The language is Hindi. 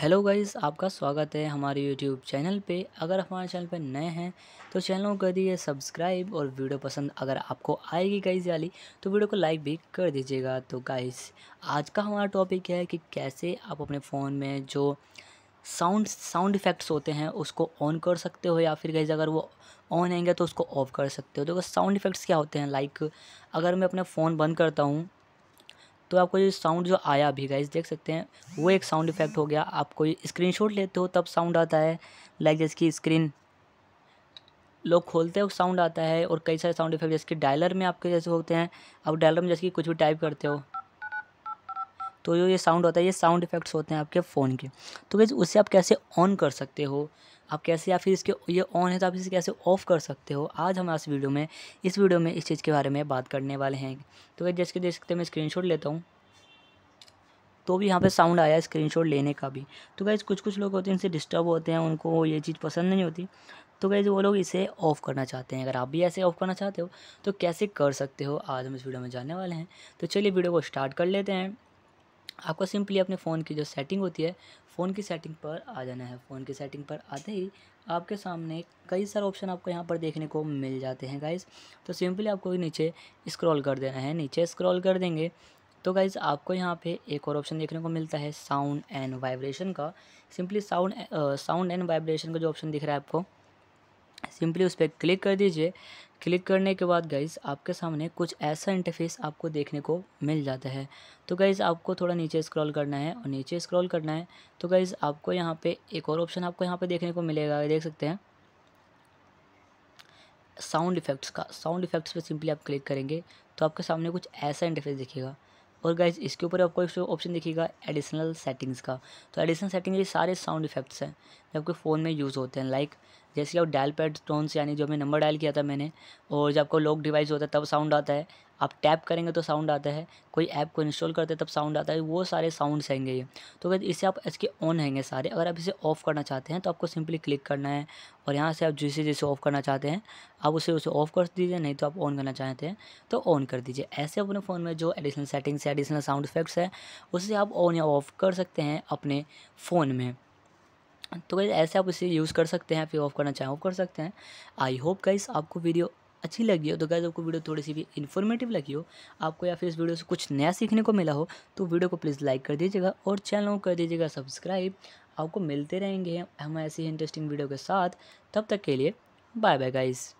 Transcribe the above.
हेलो गाइस आपका स्वागत है हमारे यूट्यूब चैनल पे अगर हमारे चैनल पे नए हैं तो चैनल को कर दीजिए सब्सक्राइब और वीडियो पसंद अगर आपको आएगी गाइस वाली तो वीडियो को लाइक भी कर दीजिएगा तो गाइस आज का हमारा टॉपिक है कि कैसे आप अपने फ़ोन में जो साउंड साउंड इफ़ेक्ट्स होते हैं उसको ऑन कर सकते हो या फिर गाइज अगर वो ऑन आएंगे तो उसको ऑफ कर सकते हो देखो साउंड इफ़ेक्ट्स क्या होते हैं लाइक अगर मैं अपना फ़ोन बंद करता हूँ तो आपको ये साउंड जो आया अभी गाइज देख सकते हैं वो एक साउंड इफेक्ट हो गया आप कोई शॉट लेते हो तब साउंड आता है लाइक जैसे कि स्क्रीन लोग खोलते हो साउंड आता है और कई सारे साउंड इफेक्ट जैसे कि डायलर में आपके जैसे होते हैं आप डायलर में जैसे कि कुछ भी टाइप करते हो तो जो ये साउंड होता है ये साउंड इफेक्ट्स होते हैं आपके फ़ोन के तो वैसे उसे आप कैसे ऑन कर सकते हो आप कैसे या फिर इसके ये ऑन है तो आप इसे कैसे ऑफ़ कर सकते हो आज हम इस वीडियो में इस वीडियो में इस चीज़ के बारे में बात करने वाले हैं तो वैसे जैसे देख सकते हैं मैं स्क्रीन लेता हूँ तो भी यहाँ पे साउंड आया स्क्रीनशॉट लेने का भी तो गैज़ कुछ कुछ लोग होते हैं इनसे डिस्टर्ब होते हैं उनको ये चीज़ पसंद नहीं होती तो गैज़ वो लोग इसे ऑफ़ करना चाहते हैं अगर आप भी ऐसे ऑफ़ करना चाहते हो तो कैसे कर सकते हो आज हम इस वीडियो में जाने वाले हैं तो चलिए वीडियो को स्टार्ट कर लेते हैं आपको सिंपली अपने फ़ोन की जो सेटिंग होती है फ़ोन की सेटिंग पर आ जाना है फ़ोन की सेटिंग पर आते ही आपके सामने कई सारे ऑप्शन आपको यहाँ पर देखने को मिल जाते हैं गाइज़ तो सिंपली आपको नीचे स्क्रॉल कर देना है नीचे स्क्रॉल कर देंगे तो गाइज़ आपको यहाँ पे एक और ऑप्शन देखने को मिलता है साउंड एंड वाइब्रेशन का simply sound sound and vibration का जो ऑप्शन दिख रहा है आपको सिंपली उस पर क्लिक कर दीजिए क्लिक करने के बाद गाइज़ आपके सामने कुछ ऐसा इंटरफेस आपको देखने को मिल जाता है तो गाइज़ आपको थोड़ा नीचे स्क्रॉल करना है और नीचे स्क्रॉल करना है तो गाइज़ आपको यहाँ पे एक और ऑप्शन आपको यहाँ पे देखने को मिलेगा देख सकते हैं साउंड इफ़ेक्ट्स का साउंड इफ़ेक्ट्स पे सिंपली आप क्लिक करेंगे तो आपके सामने कुछ ऐसा इंटरफेस दिखेगा और गाइज इसके ऊपर आपको एक ऑप्शन दिखेगा एडिशनल सेटिंग्स का तो एडिशनल सेटिंग ये सारे साउंड इफेक्ट्स हैं जो आपके फ़ोन में यूज़ होते हैं लाइक जैसे कि आप डायल पैड टोन से यानी जो हमें नंबर डायल किया था मैंने और जब आपको लॉक डिवाइस होता है तब साउंड आता है आप टैप करेंगे तो साउंड आता है कोई ऐप को इंस्टॉल करते हैं तब साउंड आता है वो सारे साउंड्स हैंगे ये तो अगर इससे आप इसके ऑन हैंगे सारे अगर आप इसे ऑफ़ करना चाहते हैं तो आपको सिंपली क्लिक करना है और यहाँ से आप जैसे जैसे ऑफ़ करना चाहते हैं आप उसे उसे ऑफ़ कर दीजिए नहीं तो आप ऑन करना चाहते हैं तो ऑन कर दीजिए ऐसे अपने फ़ोन में जो एडिशनल सेटिंग्स है एडिशनल साउंड इफेक्ट्स है उसे आप ऑन या ऑफ़ कर सकते हैं अपने फ़ोन में तो गई ऐसे आप इसे यूज़ कर सकते हैं फिर ऑफ करना चाहें ऑफ कर सकते हैं आई होप गाइस आपको वीडियो अच्छी लगी हो तो गाइज आपको वीडियो थोड़ी सी भी इन्फॉर्मेटिव लगी हो आपको या फिर इस वीडियो से कुछ नया सीखने को मिला हो तो वीडियो को प्लीज़ लाइक कर दीजिएगा और चैनल को कर दीजिएगा सब्सक्राइब आपको मिलते रहेंगे हम ऐसी इंटरेस्टिंग वीडियो के साथ तब तक के लिए बाय बाय गाइज़